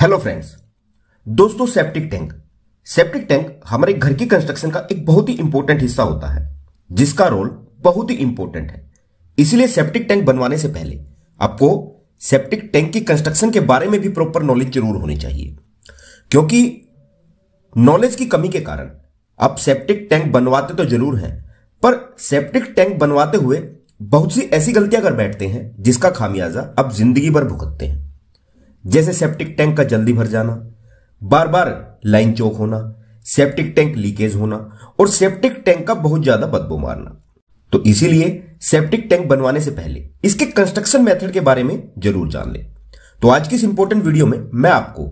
hello friends दोस्तों septic tank septic tank हमारे घर की कंस्ट्रक्शन का एक बहुत ही इंपॉर्टेंट हिस्सा होता है जिसका रोल बहुत ही इंपॉर्टेंट है इसीलिए सेप्टिक टैंक बनवाने से पहले आपको सेप्टिक टैंक की कंस्ट्रक्शन के बारे में भी प्रॉपर नॉलेज जरूर होनी चाहिए क्योंकि नॉलेज की कमी के कारण आप सेप्टिक टैंक बनवाते तो जरूर हैं पर सेप्टिक टैंक बनवाते हुए बहुत सी ऐसी गलतियां कर बैठते हैं जिसका खामियाजा आप जिंदगी भर भुगतते हैं जैसे सेप्टिक टैंक का जल्दी भर जाना बार बार लाइन चौक होना सेप्टिक टैंक लीकेज होना और सेप्टिक टैंक का बहुत ज्यादा बदबू मारना तो इसीलिए सेप्टिक टैंक बनवाने से पहले इसके कंस्ट्रक्शन मेथड के बारे में जरूर जान ले तो आज की इस इंपोर्टेंट वीडियो में मैं आपको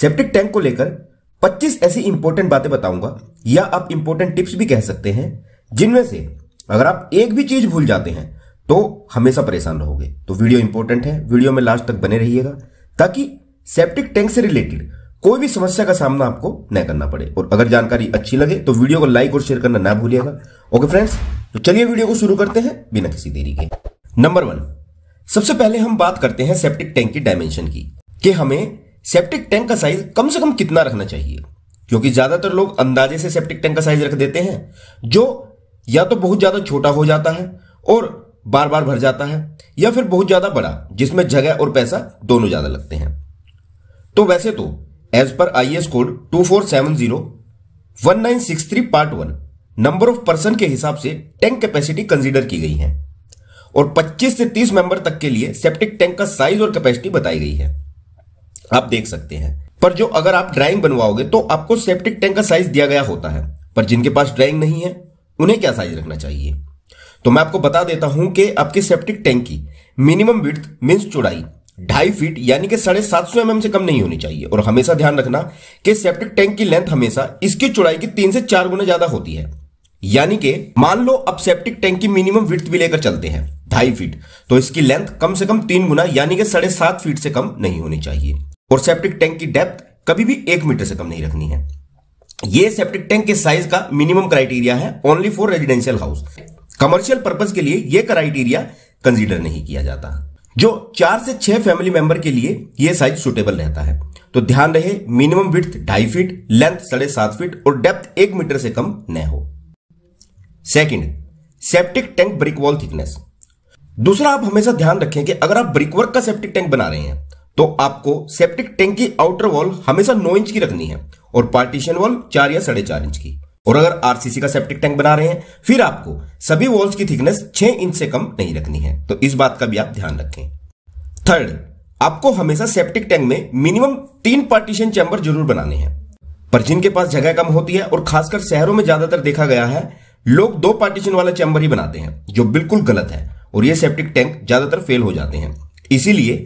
सेप्टिक टैंक को लेकर 25 ऐसी इंपोर्टेंट बातें बताऊंगा या आप इंपोर्टेंट टिप्स भी कह सकते हैं जिनमें से अगर आप एक भी चीज भूल जाते हैं तो हमेशा परेशान रहोगे तो वीडियो इंपोर्टेंट है वीडियो में लास्ट तक बने रहिएगा ताकि सेप्टिक टैंक से रिलेटेड कोई भी समस्या का सामना आपको न करना पड़े और अगर जानकारी अच्छी लगे तो वीडियो को लाइक और शेयर करना ना भूलिएगा ओके फ्रेंड्स तो चलिए वीडियो को शुरू करते हैं बिना किसी देरी के नंबर वन सबसे पहले हम बात करते हैं सेप्टिक टैंक की डायमेंशन की कि हमें सेप्टिक टैंक का साइज कम से कम कितना रखना चाहिए क्योंकि ज्यादातर लोग अंदाजे से सेप्टिक टैंक का साइज रख देते हैं जो या तो बहुत ज्यादा छोटा हो जाता है और बार बार भर जाता है या फिर बहुत ज्यादा बड़ा जिसमें जगह और पैसा दोनों ज्यादा लगते हैं तो वैसे तो एज पर I S code two four seven zero one nine six three part one number of person के हिसाब से टैंक कैपेसिटी कंसीडर की गई है और 25 से 30 मेंबर तक के लिए सेप्टिक टैंक का साइज और कैपेसिटी बताई गई है आप देख सकते हैं पर जो अगर आप ड्राइंग बनवाओगे तो आपको सेप्टिक टैंक का साइज दिया गया होता है पर जिनके पास ड्राइंग नहीं है उन्हें क्या साइज रखना चाहिए तो मैं आपको बता देता हूं कि आपकी सेप्टिक टैंक की मिनिमम विथ मीन चौड़ाई ढाई फीट यानी कि साढ़े सात सौ एमएम से कम नहीं होनी चाहिए और हमेशा ध्यान रखना कि सेप्टिक टैंक की लेंथ हमेशा इसकी चौड़ाई की तीन से चार गुना ज्यादा होती है यानी कि मान लो अब सेप्टिक टैंक की मिनिमम विथ भी लेकर चलते हैं ढाई फीट तो इसकी लेंथ कम से कम तीन गुना यानी कि साढ़े सात फीट से कम नहीं होनी चाहिए और सेप्टिक टैंक की डेप्थ कभी भी एक मीटर से कम नहीं रखनी है ये सेप्टिक टैंक के साइज का मिनिमम क्राइटेरिया है only for residential house commercial purpose के लिए यह क्राइटेरिया कंसिडर नहीं किया जाता जो चार से छह फैमिली मेंबर के लिए यह साइज सुटेबल रहता है तो ध्यान रहे मिनिमम विथ ढाई फीट लेंथ साढ़े सात फीट और डेप्थ एक मीटर से कम न हो second septic tank brick wall thickness दूसरा आप हमेशा ध्यान रखें कि अगर आप ब्रिकवर्क का सेप्टिक टैंक बना रहे हैं तो आपको सेप्टिक टैंक की आउटर वॉल हमेशा नौ इंच की रखनी है और पार्टीशन वॉल चार या साढ़े चार इंच की और अगर आरसीसी का सेप्टिक टैंक बना रहे हैं फिर आपको सभी वॉल्स की थिकनेस छह इंच से कम नहीं रखनी है तो इस बात का भी आप ध्यान रखें थर्ड आपको हमेशा सेप्टिक टैंक में मिनिमम तीन पार्टीशन चैंबर जरूर बनाने हैं पर जिनके पास जगह कम होती है और खासकर शहरों में ज्यादातर देखा गया है लोग दो पार्टीशन वाला चैंबर ही बनाते हैं जो बिल्कुल गलत है और ये सेप्टिक टैंक ज्यादातर फेल हो जाते हैं इसीलिए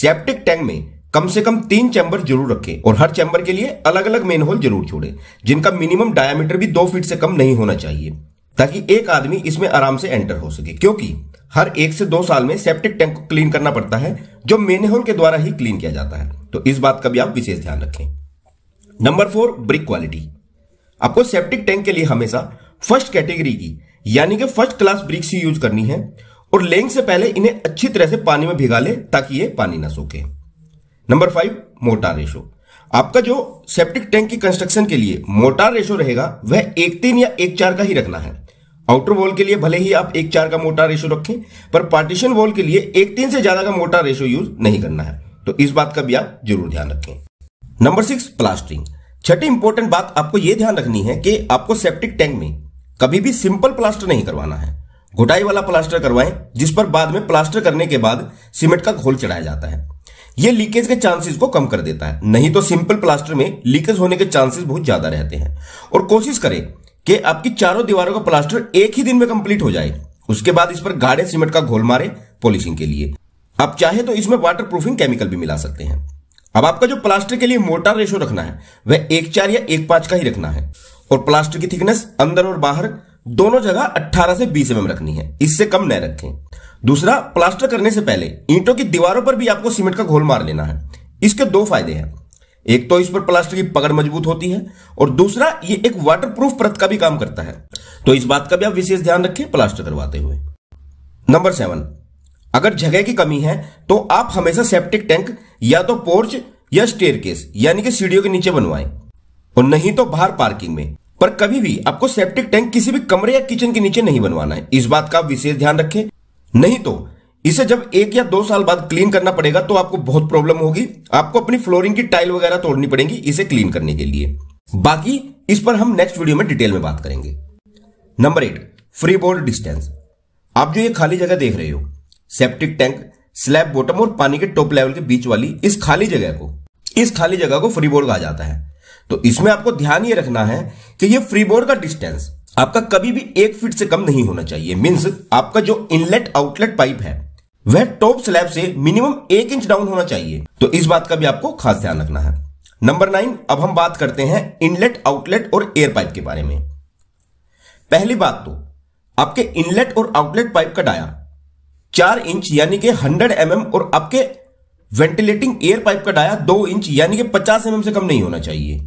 सेप्टिक टैंक में कम से कम तीन चैंबर जरूर रखें और हर चैंबर के लिए अलग अलग मेन होल जरूर छोड़ें जिनका मिनिमम डायमीटर भी दो फीट से कम नहीं होना चाहिए ताकि एक आदमी इसमें आराम से एंटर हो सके क्योंकि हर एक से दो साल में सेप्टिक टैंक को क्लीन करना पड़ता है जो मेनहोल के द्वारा ही क्लीन किया जाता है तो इस बात का भी आप विशेष ध्यान रखें नंबर फोर ब्रिक क्वालिटी आपको सेप्टिक टैंक के लिए हमेशा फर्स्ट कैटेगरी की यानी कि फर्स्ट क्लास ब्रिक्स ही यूज करनी है और लेंग से पहले इन्हें अच्छी तरह से पानी में भिगा ले ताकि ये पानी ना सोखे नंबर फाइव मोटार रेशो आपका जो सेप्टिक टैंक की कंस्ट्रक्शन के लिए मोटार रेशो रहेगा वह एक तीन या एक चार का ही रखना है आउटर वॉल के लिए भले ही आप एक चार का मोटार रेशो रखें पर पार्टीशन वॉल के लिए एक तीन से ज्यादा का मोटार रेशो यूज नहीं करना है तो इस बात का भी आप जरूर ध्यान रखें नंबर सिक्स प्लास्टरिंग छठी इंपॉर्टेंट बात आपको यह ध्यान रखनी है कि आपको सेप्टिक टैंक में कभी भी सिंपल प्लास्टर नहीं करवाना है घुटाई वाला प्लास्टर करवाएं जिस पर बाद में प्लास्टर करने के बाद सीमेंट का घोल चढ़ाया जाता है यह लीकेज के चांसेस को कम कर देता है नहीं तो सिंपल प्लास्टर में लीकेज होने के चांसेस बहुत ज्यादा रहते हैं और कोशिश करें कि आपकी चारों दीवारों का प्लास्टर एक ही दिन में कंप्लीट हो जाए उसके बाद इस पर गाढ़े सीमेंट का घोल मारे पॉलिशिंग के लिए आप चाहे तो इसमें वाटर केमिकल भी मिला सकते हैं अब आपका जो प्लास्टर के लिए मोटा रेशो रखना है वह एक चार या एक पांच का ही रखना है और प्लास्टर की थिकनेस अंदर और बाहर दोनों जगह 18 से 20 एम mm रखनी है इससे कम न रखें दूसरा प्लास्टर करने से पहले ईंटों की दीवारों पर भी आपको सीमेंट का घोल मार लेना है इसके दो फायदे हैं एक तो इस पर प्लास्टर की पकड़ मजबूत होती है और दूसरा ये एक वाटरप्रूफ परत का भी काम करता है तो इस बात का भी आप विशेष ध्यान रखें प्लास्टर करवाते हुए नंबर सेवन अगर जगह की कमी है तो आप हमेशा सेप्टिक टैंक या तो पोर्च या स्टेयरकेस यानी कि सीढ़ियों के नीचे बनवाएं और नहीं तो बाहर पार्किंग में पर कभी भी आपको सेप्टिक टैंक किसी भी कमरे या किचन के नीचे नहीं बनवाना है इस बात का आप विशेष ध्यान रखें नहीं तो इसे जब एक या दो साल बाद क्लीन करना पड़ेगा तो आपको बहुत प्रॉब्लम होगी आपको अपनी फ्लोरिंग की टाइल वगैरह तोड़नी पड़ेगी इसे क्लीन करने के लिए बाकी इस पर हम नेक्स्ट वीडियो में डिटेल में बात करेंगे number eight free board distance आप जो ये खाली जगह देख रहे हो सेप्टिक टैंक स्लैब बॉटम और पानी के टॉप लेवल के बीच वाली इस खाली जगह को इस खाली जगह को फ्री बोर्ड कहा जाता है तो इसमें आपको ध्यान ये रखना है कि ये फ्री बोर्ड का डिस्टेंस आपका कभी भी एक फीट से कम नहीं होना चाहिए मीन्स आपका जो इनलेट आउटलेट पाइप है वह टॉप स्लैब से मिनिमम एक इंच डाउन होना चाहिए तो इस बात का भी आपको खास ध्यान रखना है नंबर नाइन अब हम बात करते हैं इनलेट आउटलेट और एयर पाइप के बारे में पहली बात तो आपके इनलेट और आउटलेट पाइप का डाया चार इंच यानी कि हंड्रेड एम mm और आपके वेंटिलेटिंग एयर पाइप का डाया दो इंच यानी कि पचास एम mm से कम नहीं होना चाहिए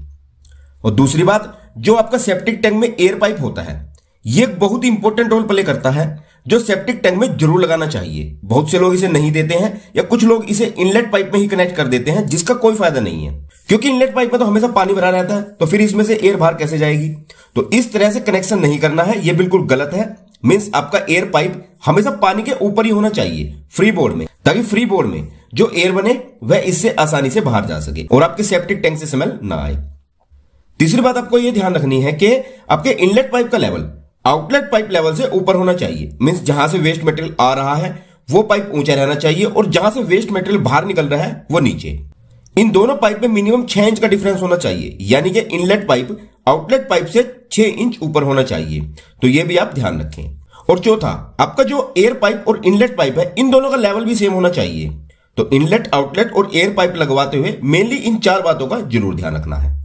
और दूसरी बात जो आपका सेप्टिक टैंक में एयर पाइप होता है ये बहुत ही इंपॉर्टेंट रोल प्ले करता है जो सेप्टिक टैंक में जरूर लगाना चाहिए बहुत से लोग इसे नहीं देते हैं या कुछ लोग इसे इनलेट पाइप में ही कनेक्ट कर देते हैं जिसका कोई फायदा नहीं है क्योंकि इनलेट पाइप में तो हमेशा पानी भरा रहता है तो फिर इसमें से एयर बाहर कैसे जाएगी तो इस तरह से कनेक्शन नहीं करना है यह बिल्कुल गलत है मीन्स आपका एयर पाइप हमेशा पानी के ऊपर ही होना चाहिए फ्री बोर्ड में ताकि फ्री बोर्ड में जो एयर बने वह इससे आसानी से बाहर जा सके और आपके सेप्टिक टैंक से स्मेल ना आए तीसरी बात आपको यह ध्यान रखनी है कि आपके इनलेट पाइप का लेवल आउटलेट पाइप लेवल से ऊपर होना चाहिए मीन जहां से वेस्ट मेटेरियल आ रहा है वो पाइप ऊंचा रहना चाहिए और जहां से वेस्ट मेटेरियल बाहर निकल रहा है वो नीचे इन दोनों पाइप में मिनिमम छह इंच का डिफरेंस होना चाहिए यानी कि इनलेट पाइप आउटलेट पाइप से छह इंच ऊपर होना चाहिए तो ये भी आप ध्यान रखें और चौथा आपका जो एयर पाइप और इनलेट पाइप है इन दोनों का लेवल भी सेम होना चाहिए तो इनलेट आउटलेट और एयर पाइप लगवाते हुए मेनली इन चार बातों का जरूर ध्यान रखना है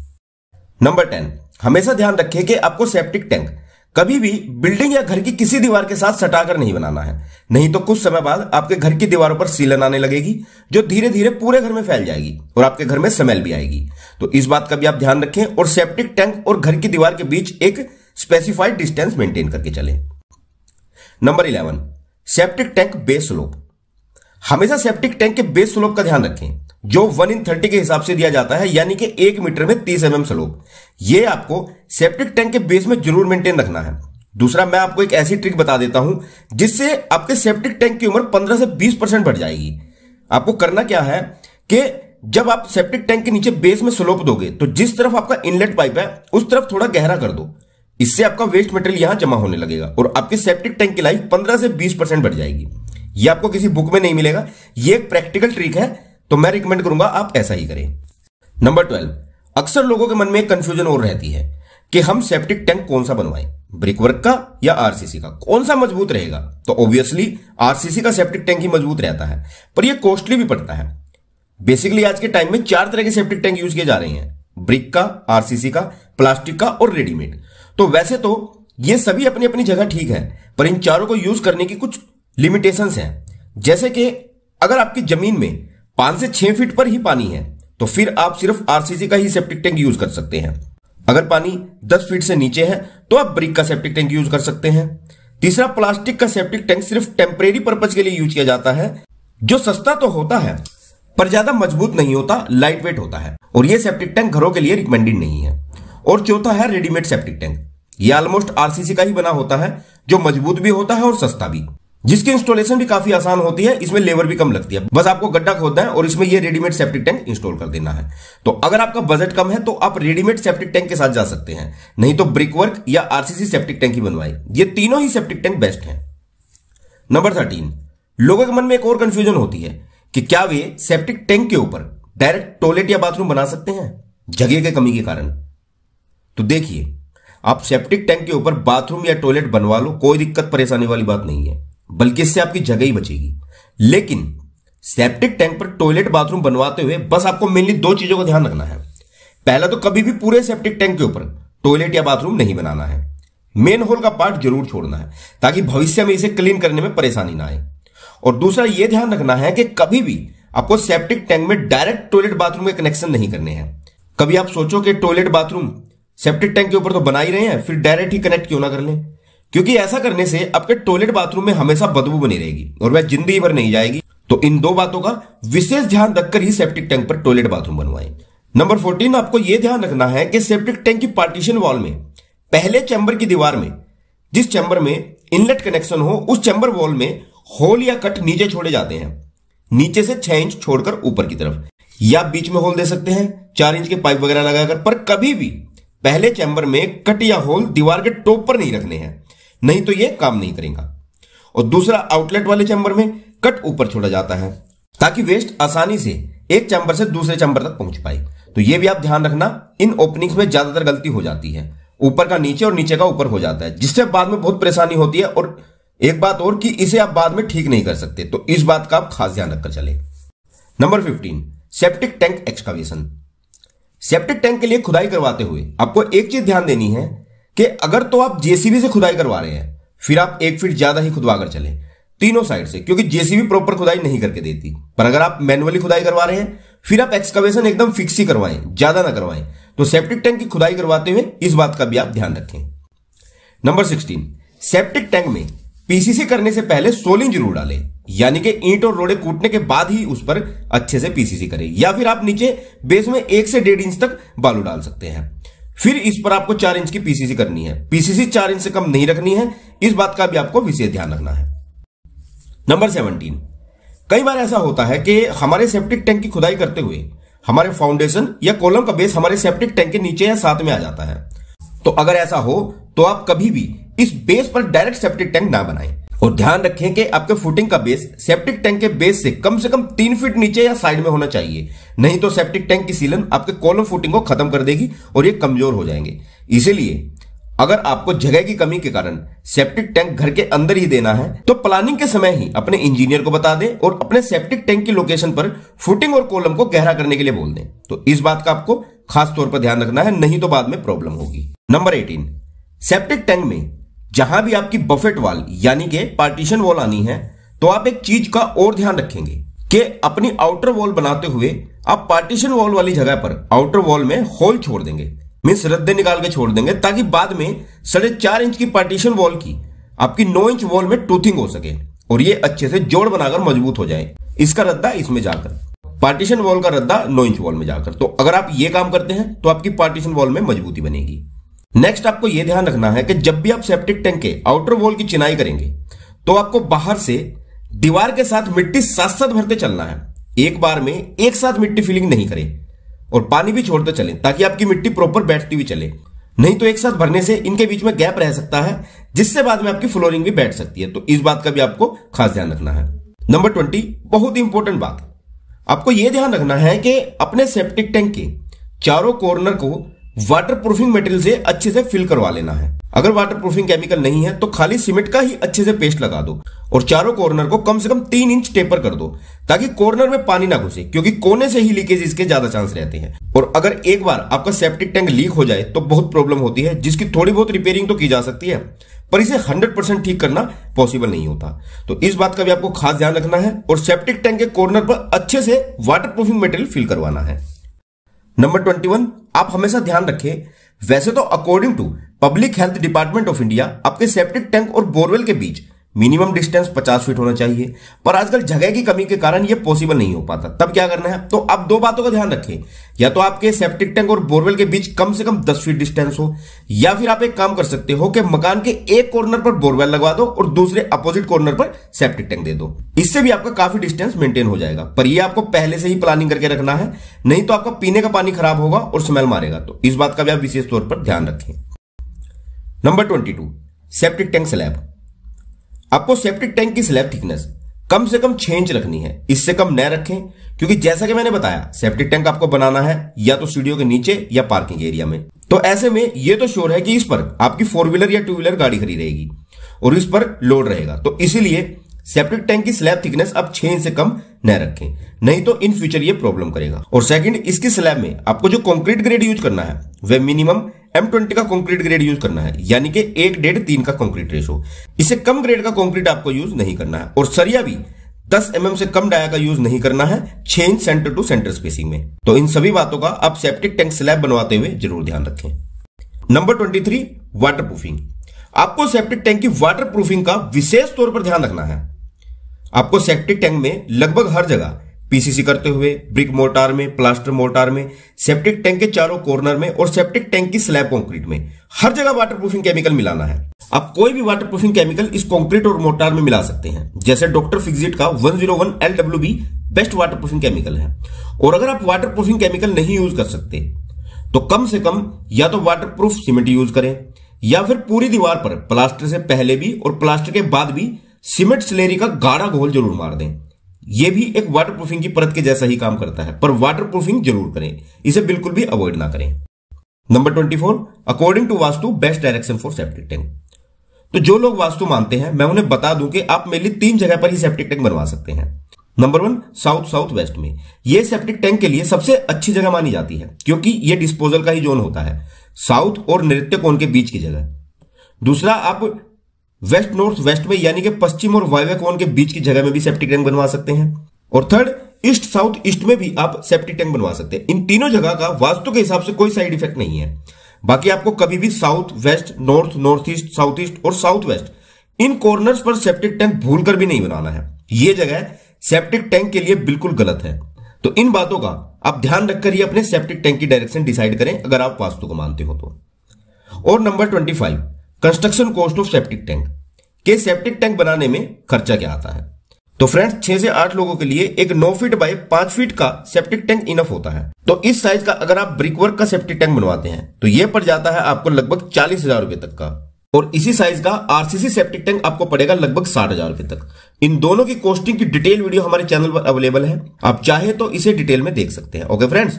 नंबर टेन हमेशा ध्यान रखें कि आपको सेप्टिक टैंक कभी भी बिल्डिंग या घर की किसी दीवार के साथ सटाकर नहीं बनाना है नहीं तो कुछ समय बाद आपके घर की दीवारों पर सीलन आने लगेगी जो धीरे धीरे पूरे घर में फैल जाएगी और आपके घर में स्मेल भी आएगी तो इस बात का भी आप ध्यान रखें और सेप्टिक टैंक और घर की दीवार के बीच एक स्पेसिफाइड डिस्टेंस मेंटेन करके चले number eleven septic tank base slope हमेशा सेप्टिक टैंक के बेस स्लोप का ध्यान रखें जो वन इन थर्टी के हिसाब से दिया जाता है यानी कि एक मीटर में तीस एमएम स्लोप ये आपको सेप्टिक टैंक के बेस में जरूर मेंटेन रखना है दूसरा मैं आपको एक ऐसी ट्रिक बता देता हूं जिससे आपके सेप्टिक टैंक की उम्र पंद्रह से बीस परसेंट बढ़ जाएगी आपको करना क्या है कि जब आप सेप्टिक टैंक के नीचे बेस में स्लोप दोगे तो जिस तरफ आपका इनलेट पाइप है उस तरफ थोड़ा गहरा कर दो इससे आपका वेस्ट मटेरियल यहां जमा होने लगेगा और आपके सेप्टिक टैंक की लाइफ पंद्रह से बीस बढ़ जाएगी ये आपको किसी बुक में नहीं मिलेगा ये एक प्रैक्टिकल ट्रिक है तो मैं रिकमेंड करूंगा आप ऐसा ही करें नंबर ट्वेल्व अक्सर लोगों के मन में एक कंफ्यूजन और रहती है कि हम सेप्टिक टैंक कौन सा बनवाएं ब्रिकवर्क का या आरसीसी का कौन सा मजबूत रहेगा तो ऑब्वियसली आरसीसी का सेप्टिक टैंक ही मजबूत रहता है पर यह कॉस्टली भी पड़ता है बेसिकली आज के टाइम में चार तरह के सेप्टिक टैंक यूज किए जा रहे हैं ब्रिक का आरसीसी का प्लास्टिक का और रेडीमेड तो वैसे तो ये सभी अपनी अपनी जगह ठीक है पर इन चारों को यूज करने की कुछ लिमिटेशंस हैं जैसे कि अगर आपकी जमीन में पांच से छह फीट पर ही पानी है तो फिर आप सिर्फ आरसीसी का ही सेप्टिक टैंक यूज कर सकते हैं अगर पानी दस फीट से नीचे है तो आप ब्रिक का सेप्टिक टैंक यूज कर सकते हैं तीसरा प्लास्टिक का सेप्टिक टैंक सिर्फ टेम्परेरी पर्पज के लिए यूज किया जाता है जो सस्ता तो होता है पर ज्यादा मजबूत नहीं होता लाइट वेट होता है और यह सेप्टिक टैंक घरों के लिए रिकमेंडेड नहीं है और चौथा है रेडीमेड सेप्टिक टैंक ये ऑलमोस्ट आरसीसी का ही बना होता है जो मजबूत भी होता है और सस्ता भी जिसकी इंस्टॉलेशन भी काफी आसान होती है इसमें लेबर भी कम लगती है बस आपको गड्ढा खोदना है और इसमें ये रेडीमेड सेप्टिक टैंक इंस्टॉल कर देना है तो अगर आपका बजट कम है तो आप रेडीमेड सेप्टिक टैंक के साथ जा सकते हैं नहीं तो ब्रिक वर्क या आरसीसी सेप्टिक टैंक ही बनवाए ये तीनों ही सेप्टिक टैंक बेस्ट है नंबर थर्टीन लोगों के मन में एक और कंफ्यूजन होती है कि क्या वे सेप्टिक टैंक के ऊपर डायरेक्ट टॉयलेट या बाथरूम बना सकते हैं जगह के कमी के कारण तो देखिए आप सेप्टिक टैंक के ऊपर बाथरूम या टॉयलेट बनवा लो कोई दिक्कत परेशानी वाली बात नहीं है बल्कि इससे आपकी जगह ही बचेगी लेकिन सेप्टिक टैंक पर टॉयलेट बाथरूम बनवाते हुए बस आपको मेनली दो चीजों का ध्यान रखना है पहला तो कभी भी पूरे सेप्टिक टैंक के ऊपर टॉयलेट या बाथरूम नहीं बनाना है मेन होल का पार्ट जरूर छोड़ना है ताकि भविष्य में इसे क्लीन करने में परेशानी ना आए और दूसरा यह ध्यान रखना है कि कभी भी आपको सेप्टिक टैंक में डायरेक्ट टॉयलेट बाथरूम के कनेक्शन नहीं करने हैं कभी आप सोचो कि टॉयलेट बाथरूम सेप्टिक टैंक के ऊपर तो बना ही रहे हैं फिर डायरेक्ट ही कनेक्ट क्यों ना कर लें क्योंकि ऐसा करने से आपके टॉयलेट बाथरूम में हमेशा बदबू बनी रहेगी और वह जिंदगी भर नहीं जाएगी तो इन दो बातों का विशेष ध्यान रखकर ही सेप्टिक टैंक पर टॉयलेट बाथरूम बनवाएं नंबर फोर्टीन आपको यह ध्यान रखना है कि सेप्टिक टैंक की पार्टीशन वॉल में पहले चैंबर की दीवार में जिस चैंबर में इनलेट कनेक्शन हो उस चैंबर वॉल में होल या कट नीचे छोड़े जाते हैं नीचे से छह इंच छोड़कर ऊपर की तरफ या बीच में होल दे सकते हैं चार इंच के पाइप वगैरह लगाकर पर कभी भी पहले चैंबर में कट या होल दीवार के टॉप पर नहीं रखने हैं नहीं तो यह काम नहीं करेगा और दूसरा आउटलेट वाले चैंबर में कट ऊपर छोड़ा जाता है ताकि वेस्ट आसानी से एक चैंबर से दूसरे चैंबर तक पहुंच पाए तो यह भी आप ध्यान रखना इन ओपनिंग्स में ज्यादातर गलती हो जाती है ऊपर का नीचे और नीचे का ऊपर हो जाता है जिससे बाद में बहुत परेशानी होती है और एक बात और कि इसे आप बाद में ठीक नहीं कर सकते तो इस बात का आप खास ध्यान रखकर चले number fifteen septic tank excavation septic tank के लिए खुदाई करवाते हुए आपको एक चीज ध्यान देनी है कि अगर तो आप जेसीबी से खुदाई करवा रहे हैं फिर आप एक फीट ज्यादा ही खुदवा कर चले तीनों साइड से क्योंकि जेसीबी प्रॉपर खुदाई नहीं करके देती पर अगर आप मैनुअली खुदाई करवा रहे हैं फिर आप एक्सकवेशन एकदम फिक्स ही करवाएं ज्यादा ना करवाएं तो सेप्टिक टैंक की खुदाई करवाते हुए इस बात का भी आप ध्यान रखें नंबर सिक्सटीन सेप्टिक टैंक में पीसीसी करने से पहले सोलिंग जरूर डालें यानी कि ईंट और रोड़े कूटने के बाद ही उस पर अच्छे से पीसीसी करें या फिर आप नीचे बेस में एक से डेढ़ इंच तक बालू डाल सकते हैं फिर इस पर आपको चार इंच की पीसीसी करनी है पीसीसी चार इंच से कम नहीं रखनी है इस बात का भी आपको विशेष ध्यान रखना है नंबर सेवनटीन कई बार ऐसा होता है कि हमारे सेप्टिक टैंक की खुदाई करते हुए हमारे फाउंडेशन या कॉलम का बेस हमारे सेप्टिक टैंक के नीचे या साथ में आ जाता है तो अगर ऐसा हो तो आप कभी भी इस बेस पर डायरेक्ट सेप्टिक टैंक ना बनाएं और ध्यान रखें कि आपके फुटिंग का बेस सेप्टिक टैंक के बेस से कम से कम तीन फीट नीचे या साइड में होना चाहिए नहीं तो सेप्टिक टैंक की सीलन आपके कॉलम फुटिंग को खत्म कर देगी और ये कमजोर हो जाएंगे इसीलिए अगर आपको जगह की कमी के कारण सेप्टिक टैंक घर के अंदर ही देना है तो प्लानिंग के समय ही अपने इंजीनियर को बता दें और अपने सेप्टिक टैंक की लोकेशन पर फुटिंग और कॉलम को गहरा करने के लिए बोल दें तो इस बात का आपको खास तौर पर ध्यान रखना है नहीं तो बाद में प्रॉब्लम होगी नंबर एटीन सेप्टिक टैंक में जहां भी आपकी बफेट वॉल यानी के पार्टीशन वॉल आनी है तो आप एक चीज का और ध्यान रखेंगे कि अपनी आउटर वॉल बनाते हुए आप पार्टीशन वॉल वाली जगह पर आउटर वॉल में होल छोड़ देंगे मीन्स रद्दे निकाल के छोड़ देंगे ताकि बाद में साढ़े चार इंच की पार्टीशन वॉल की आपकी नौ इंच वॉल में टूथिंग हो सके और ये अच्छे से जोड़ बनाकर मजबूत हो जाए इसका रद्दा इसमें जाकर पार्टीशन वॉल का रद्दा नौ इंच वॉल में जाकर तो अगर आप ये काम करते हैं तो आपकी पार्टीशन वॉल में मजबूती बनेगी नेक्स्ट आपको यह ध्यान रखना है कि जब भी आप सेप्टिक टैंक के आउटर वॉल की चिनाई करेंगे तो आपको बाहर से दीवार के साथ मिट्टी साथ साथ भरते चलना है एक बार में एक साथ मिट्टी फिलिंग नहीं करें और पानी भी छोड़ते चले ताकि आपकी मिट्टी प्रॉपर बैठती हुई चले नहीं तो एक साथ भरने से इनके बीच में गैप रह सकता है जिससे बाद में आपकी फ्लोरिंग भी बैठ सकती है तो इस बात का भी आपको खास ध्यान रखना है नंबर ट्वेंटी बहुत ही इंपॉर्टेंट बात आपको यह ध्यान रखना है कि अपने सेप्टिक टैंक के चारों कॉर्नर को वाटर प्रूफिंग मटेरियल से अच्छे से फिल करवा लेना है अगर वाटर प्रूफिंग केमिकल नहीं है तो खाली सीमेंट का ही अच्छे से पेस्ट लगा दो और चारों कॉर्नर को कम से कम तीन इंच टेपर कर दो ताकि कॉर्नर में पानी ना घुसे क्योंकि कोने से ही लीकेज इसके ज्यादा चांस रहते हैं और अगर एक बार आपका सेप्टिक टैंक लीक हो जाए तो बहुत प्रॉब्लम होती है जिसकी थोड़ी बहुत रिपेयरिंग तो की जा सकती है पर इसे 100% ठीक करना पॉसिबल नहीं होता तो इस बात का भी आपको खास ध्यान रखना है और सेप्टिक टैंक के कॉर्नर पर अच्छे से वाटर प्रूफिंग मेटेरियल फिल करवाना है नंबर ट्वेंटी वन आप हमेशा ध्यान रखें वैसे तो according to public health department of India आपके सेप्टिक टैंक और बोरवेल के बीच मिनिमम डिस्टेंस 50 फीट होना चाहिए पर आजकल जगह की कमी के कारण यह पॉसिबल नहीं हो पाता तब क्या करना है तो अब दो बातों का ध्यान रखें या तो आपके सेप्टिक टैंक और बोरवेल के बीच कम से कम 10 फीट डिस्टेंस हो या फिर आप एक काम कर सकते हो कि मकान के एक कॉर्नर पर बोरवेल लगवा दो और दूसरे अपोजिट कॉर्नर पर सेप्टिक टैंक दे दो इससे भी आपका काफी डिस्टेंस मेंटेन हो जाएगा पर यह आपको पहले से ही प्लानिंग करके रखना है नहीं तो आपका पीने का पानी खराब होगा और स्मेल मारेगा तो इस बात का भी आप विशेष तौर पर ध्यान रखें number twenty two septic tank slab आपको सेप्टिक टैंक की स्लैब थिकनेस कम से कम छह इंच रखनी है इससे कम न रखें क्योंकि जैसा कि मैंने बताया सेप्टिक टैंक आपको बनाना है या तो स्टूडियो के नीचे या पार्किंग एरिया में तो ऐसे में ये तो श्योर है कि इस पर आपकी फोर व्हीलर या टू व्हीलर गाड़ी खड़ी रहेगी और इस पर लोड रहेगा तो इसीलिए सेप्टिक टैंक की स्लैब थिकनेस अब छह इंच से कम न रखें नहीं तो इन फ्यूचर ये प्रॉब्लम करेगा और सेकंड इसकी स्लैब में आपको जो कंक्रीट ग्रेड यूज करना है वह मिनिमम एम ट्वेंटी का कॉन्क्रीट ग्रेड यूज करना है यानी कि एक डेढ़ तीन का कॉन्क्रीट रेशो इसे कम ग्रेड का कॉन्क्रीट आपको यूज नहीं करना है और सरिया भी 10 एम mm से कम डाया का यूज नहीं करना है छह inch centre to centre spacing में तो इन सभी बातों का आप सेप्टिक टैंक स्लैब बनवाते हुए जरूर ध्यान रखें number twenty three water proofing आपको सेप्टिक टैंक की वाटर प्रूफिंग का विशेष तौर पर ध्यान रखना है आपको सेप्टिक टैंक में लगभग हर जगह पीसीसी करते हुए ब्रिक मोर्टार में प्लास्टर मोर्टार में सेप्टिक टैंक के चारों कॉर्नर में और सेप्टिक टैंक की स्लैब कंक्रीट में हर जगह वाटर प्रूफिंग केमिकल मिलाना है आप कोई भी वाटर प्रूफिंग केमिकल इस कंक्रीट और मोर्टार में मिला सकते हैं जैसे डॉक्टर फिक्सिट का 101 zero best water proofing chemical है और अगर आप वाटर प्रूफिंग केमिकल नहीं यूज कर सकते तो कम से कम या तो वाटर प्रूफ सीमेंट यूज करें या फिर पूरी दीवार पर प्लास्टर से पहले भी और प्लास्टर के बाद भी सीमेंट स्लेरी का गाढ़ा घोल जरूर मार दें यह भी एक वाटर प्रूफिंग की परत के जैसा ही काम करता है पर वाटर प्रूफिंग जरूर करें इसे बिल्कुल भी अवॉइड ना करें number twenty four according to Vastu best direction for septic tank तो जो लोग वास्तु मानते हैं मैं उन्हें बता दूं कि आप मेरे लिए तीन जगह पर ही सेप्टिक टैंक बनवा सकते हैं number one south south west में यह सेप्टिक टैंक के लिए सबसे अच्छी जगह मानी जाती है क्योंकि यह डिस्पोजल का ही जोन होता है साउथ और नृत्य कोण के बीच की जगह दूसरा आप वेस्ट नॉर्थ वेस्ट में यानी कि पश्चिम और वायव्य कोण के बीच की जगह में भी सेप्टिक टैंक बनवा सकते हैं और थर्ड ईस्ट साउथ ईस्ट में भी आप सेप्टिक टैंक बनवा सकते हैं इन तीनों जगह का वास्तु के हिसाब से कोई साइड इफेक्ट नहीं है बाकी आपको कभी भी south west north north east south east और साउथ वेस्ट इन कॉर्नर पर सेप्टिक टैंक भूल कर भी नहीं बनाना है ये जगह सेप्टिक टैंक के लिए बिल्कुल गलत है तो इन बातों का आप ध्यान रखकर ही अपने सेप्टिक टैंक की डायरेक्शन डिसाइड करें अगर आप वास्तु को मानते हो तो और number twenty five construction cost of septic tank के सेप्टिक टैंक बनाने में खर्चा क्या आता है तो फ्रेंड्स छह से आठ लोगों के लिए एक नौ फीट बाय पांच फीट का सेप्टिक टैंक इनफ होता है तो इस साइज का अगर आप ब्रिक वर्क का सेप्टिक टैंक बनवाते हैं तो यह पड़ जाता है आपको लगभग चालीस हजार रुपए तक का और इसी साइज का आरसीसी सेप्टिक टैंक आपको पड़ेगा लगभग साठ हजार रुपए तक इन दोनों की कॉस्टिंग की डिटेल वीडियो हमारे चैनल पर अवेलेबल है आप चाहे तो इसे डिटेल में देख सकते हैं ओके फ्रेंड्स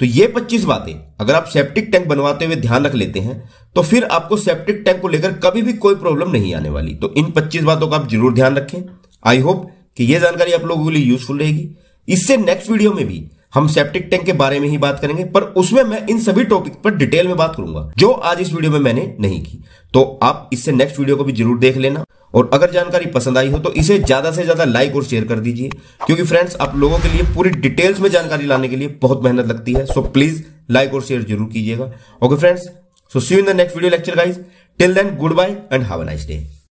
तो ये 25 बातें अगर आप सेप्टिक टैंक बनवाते हुए ध्यान रख लेते हैं तो फिर आपको सेप्टिक टैंक को लेकर कभी भी कोई प्रॉब्लम नहीं आने वाली तो इन 25 बातों का आप जरूर ध्यान रखें आई होप कि यह जानकारी आप लोगों के लिए यूजफुल रहेगी इससे नेक्स्ट वीडियो में भी हम सेप्टिक टैंक के बारे में ही बात करेंगे पर उसमें मैं इन सभी टॉपिक पर डिटेल में बात करूंगा जो आज इस वीडियो में मैंने नहीं की तो आप इससे नेक्स्ट वीडियो को भी जरूर देख लेना और अगर जानकारी पसंद आई हो तो इसे ज़्यादा से ज़्यादा लाइक और शेयर कर दीजिए क्योंकि फ्रेंड्स आप लोगों के लिए पूरी डिटेल्स में जानकारी लाने के लिए बहुत मेहनत लगती है सो प्लीज़ लाइक और शेयर जरूर कीजिएगा okay friends so see in the next video lecture guys till then good bye and have a nice day